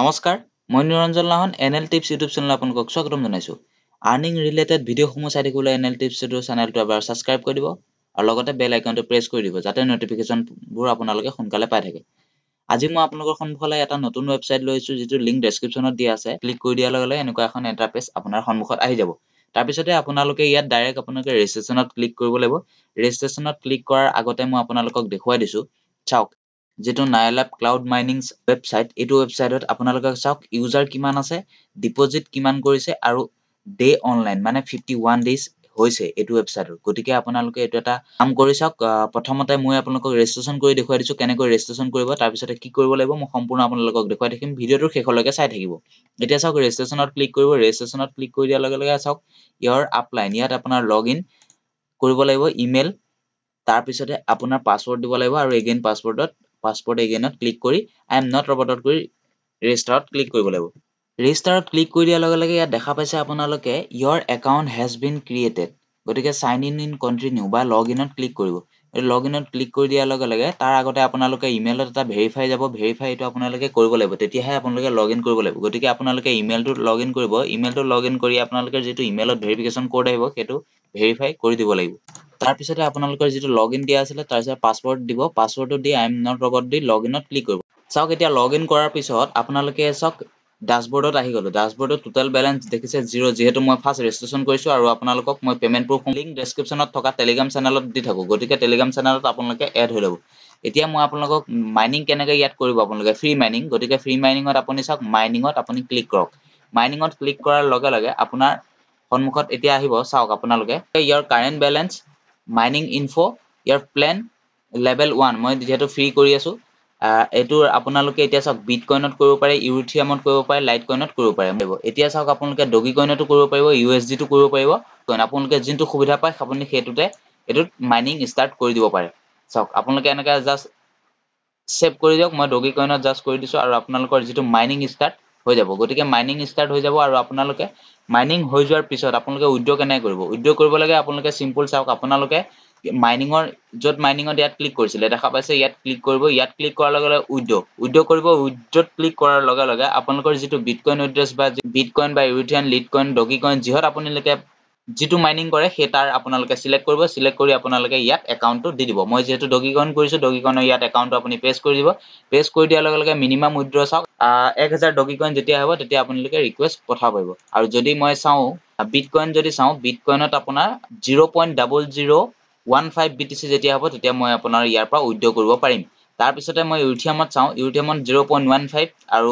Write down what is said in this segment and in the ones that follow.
নমস্কাৰ মই Niranjan Lahan N L tips YouTube চেনেলত আপোনালোকক স্বাগতম জনাইছোঁ আৰ্ণিং ৰিলেটেড ভিডিঅ'সমূহ চাই থাকিবলৈ এন এল টিপছ ইউটিউব চেনেলটো এবাৰ ছাবস্ক্ৰাইব কৰি দিব আৰু লগতে বেল আইকনটো প্ৰেছ কৰি দিব যাতে নটিফিকেশ্যনবোৰ আপোনালোকে সোনকালে পাই থাকে আজি মই আপোনালোকৰ সন্মুখলৈ এটা নতুন ৱেবছাইট লৈছোঁ যিটো লিংক ডেছক্ৰিপশ্যনত দিয়া আছে ক্লিক কৰি দিয়াৰ লগে লগে এনেকুৱা এখন এণ্টাৰপেজ আপোনাৰ সন্মুখত আহি যাব তাৰপিছতে আপোনালোকে ইয়াত ডাইৰেক্ট আপোনালোকে ৰেজিষ্ট্ৰেশ্যনত ক্লিক কৰিব লাগিব ৰেজিষ্ট্ৰেশ্যনত ক্লিক কৰাৰ আগতে মই আপোনালোকক দেখুৱাই দিছোঁ চাওক যিটো নাইলাব ক্লাউড মাইনিংছ ৱেবছাইট এইটো ৱেবছাইটত আপোনালোকে চাওক ইউজাৰ কিমান আছে ডিপজিট কিমান কৰিছে আৰু ডে অনলাইন মানে ফিফটি ওৱান ডেইজ হৈছে এইটো ৱেবছাইটত গতিকে আপোনালোকে এইটো এটা কাম কৰি চাওক প্ৰথমতে মই আপোনালোকক ৰেজিষ্ট্ৰেশ্যন কৰি দেখুৱাই দিছোঁ কেনেকৈ ৰেজিষ্ট্ৰেশ্যন কৰিব তাৰপিছতে কি কৰিব লাগিব মই সম্পূৰ্ণ আপোনালোকক দেখুৱাই থাকিম ভিডিঅ'টোৰ শেষলৈকে চাই থাকিব এতিয়া চাওক ৰেজিষ্ট্ৰেশ্যনত ক্লিক কৰিব ৰেজিষ্ট্ৰেশ্যনত ক্লিক কৰি দিয়াৰ লগে লগে চাওক ইয়াৰ আপলাইন ইয়াত আপোনাৰ লগ ইন কৰিব লাগিব ইমেইল তাৰপিছতে আপোনাৰ পাছৱৰ্ড দিব লাগিব আৰু এগেইন পাছৱৰ্ডত পাছপৰ্ট এগেইনত ক্লিক কৰি আই এম নট ৰবটত কৰি ৰেজিষ্টাৰত ক্লিক কৰিব লাগিব ৰেজিষ্টাৰত ক্লিক কৰি দিয়াৰ লগে লগে ইয়াত দেখা পাইছে আপোনালোকে your account has been created গতিকে চাইন ইন ইন কণ্টিনিউ বা লগ ইনত ক্লিক কৰিব লগ ইনত ক্লিক কৰি দিয়াৰ লগে লগে তাৰ আগতে আপোনালোকে ইমেইলত এটা ভেৰিফাই যাব ভেৰিফাই এইটো আপোনালোকে কৰিব লাগিব তেতিয়াহে আপোনালোকে লগ ইন কৰিব লাগিব গতিকে আপোনালোকে ইমেইলটো লগ ইন কৰিব ইমেইলটো লগ ইন কৰি আপোনালোকে যিটো ইমেইলত ভেৰিফিকেশ্যন ক'ড আহিব সেইটো ভেৰিফাই কৰি দিব লাগিব তাৰপিছতে আপোনালোকৰ যিটো লগ ইন দিয়া আছিলে তাৰপিছত পাছৱৰ্ড দিব পাছৱৰ্ডটো দি আই এম নট লগত দি লগ ইনত ক্লিক কৰিব চাওক এতিয়া লগ ইন কৰাৰ পিছত আপোনালোকে চাওক ডাছবৰ্ডত আহি গ'লো ডাছবৰ্ডত টোটেল বেলেঞ্চ দেখিছে জিৰ' যিহেতু মই ফাৰ্ষ্ট ৰেজিষ্ট্ৰেশ্যন কৰিছোঁ আৰু আপোনালোকক মই পে'মেণ্ট প্ৰুফ লিংক ডেছক্ৰিপশ্যনত থকা টেলিগ্ৰাম চেনেলত দি থাকোঁ গতিকে টেলিগ্ৰাম চেনেলত আপোনালোকে এড হৈ ল'ব এতিয়া মই আপোনালোকক মাইনিং কেনেকৈ ইয়াত কৰিব আপোনালোকে ফ্ৰী মাইনিং গতিকে ফ্ৰী মাইনিঙত আপুনি চাওক মাইনিঙত আপুনি ক্লিক কৰক মাইনিঙত ক্লিক কৰাৰ লগে লগে আপোনাৰ সন্মুখত এতিয়া আহিব চাওক আপোনালোকে ইয়াৰ কাৰেণ্ট বেলেঞ্চ মাইনিং ইনফো ইয়াৰ প্লেন লেভেল ওৱান মই যিহেতু ফ্ৰী কৰি আছো এইটো আপোনালোকে এতিয়া চাওক বিটকইনত কৰিব পাৰে ইউথিয়ামত কৰিব পাৰে লাইট কইনত কৰিব পাৰে এতিয়া চাওক আপোনালোকে ডগী কইনতো কৰিব পাৰিব ইউ এছ ডিটো কৰিব পাৰিব আপোনালোকে যোনটো সুবিধা পায় আপুনি সেইটোতে এইটোত মাইনিং ষ্টাৰ্ট কৰি দিব পাৰে চাওক আপোনালোকে এনেকৈ জাষ্ট ছেভ কৰি দিয়ক মই ডগি কইনত জাষ্ট কৰি দিছোঁ আৰু আপোনালোকৰ যিটো মাইনিং ষ্টাৰ্ট হৈ যাব গতিকে মাইনিং ষ্টাৰ্ট হৈ যাব আৰু আপোনালোকে মাইনিং হৈ যোৱাৰ পিছত আপোনালোকে উদ্যোগ এনে কৰিব উদ্যোগ কৰিব লাগে আপোনালোকে চিম্পল চাওক আপোনালোকে মাইনিঙৰ য'ত মাইনিঙত ইয়াত ক্লিক কৰিছিলে দেখা পাইছে ইয়াত ক্লিক কৰিব ইয়াত ক্লিক কৰাৰ লগে লগে উদ্যোগ উদ্যোগ কৰিব উদ্যোগ ক্লিক কৰাৰ লগে লগে আপোনালোকৰ যিটো বিটকইন উদ্যোগ বা বিটকইন বা ইউথিয়ান লিডকইন ডকিকইন যিহত আপোনালোকে যিটো মাইনিং কৰে সেই তাৰ আপোনালোকে ছিলেক্ট কৰিব ছিলেক্ট কৰি আপোনালোকে ইয়াত একাউণ্টটো দি দিব মই যিহেতু ডগিকন কৰিছোঁ ডগিকনৰ ইয়াত একাউণ্টটো আপুনি পেজ কৰি দিব পেজ কৰি দিয়াৰ লগে লগে মিনিমাম উইড্ৰ চাওক এক হাজাৰ ডগিকইন যেতিয়া হ'ব তেতিয়া আপোনালোকে ৰিকুৱেষ্ট পঠাব পাৰিব আৰু যদি মই চাওঁ বিটকইন যদি চাওঁ বিটকইনত আপোনাৰ zero' point double zero' one five B T C যেতিয়া হ'ব তেতিয়া মই আপোনাৰ ইয়াৰ পৰা উইড্ৰ কৰিব পাৰিম তাৰপিছতে মই ইউথিয়ামত চাওঁ ইউথিয়ামত জিৰ' পইণ্ট ওৱান ফাইভ আৰু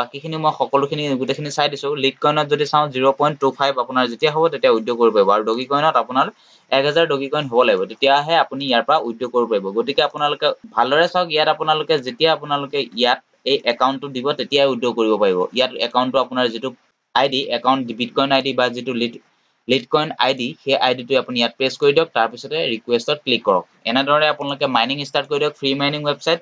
বাকীখিনি মই সকলোখিনি গোটেইখিনি চাই দিছোঁ লিডকইনত যদি চাওঁ জিৰ' পইণ্ট টু ফাইভ আপোনাৰ যেতিয়া হ'ব তেতিয়া উদ্যোগ কৰিব পাৰিব আৰু ডগী কইনত আপোনাৰ এক হাজাৰ ডগী কইন হ'ব লাগিব তেতিয়াহে আপুনি ইয়াৰ পৰা উদ্যোগ কৰিব পাৰিব গতিকে আপোনালোকে ভালদৰে চাওক ইয়াত আপোনালোকে যেতিয়া আপোনালোকে ইয়াত এই একাউণ্টটো দিব তেতিয়াই উদ্যোগ কৰিব পাৰিব ইয়াত একাউণ্টটো আপোনাৰ যিটো আই ডি একাউণ্ট বিটকইন আই বা যিটো লিড লিটকইন আই ডি সেই আই ডিটো আপুনি ইয়াত পেষ্ট কৰি দিয়ক তাৰপিছতে ৰিকুৱেষ্টত ক্লিক কৰক এনেদৰে আপোনালোকে মাইনিং ষ্টাৰ্ট কৰি দিয়ক ফ্ৰী মাইনিং ৱেবছাইট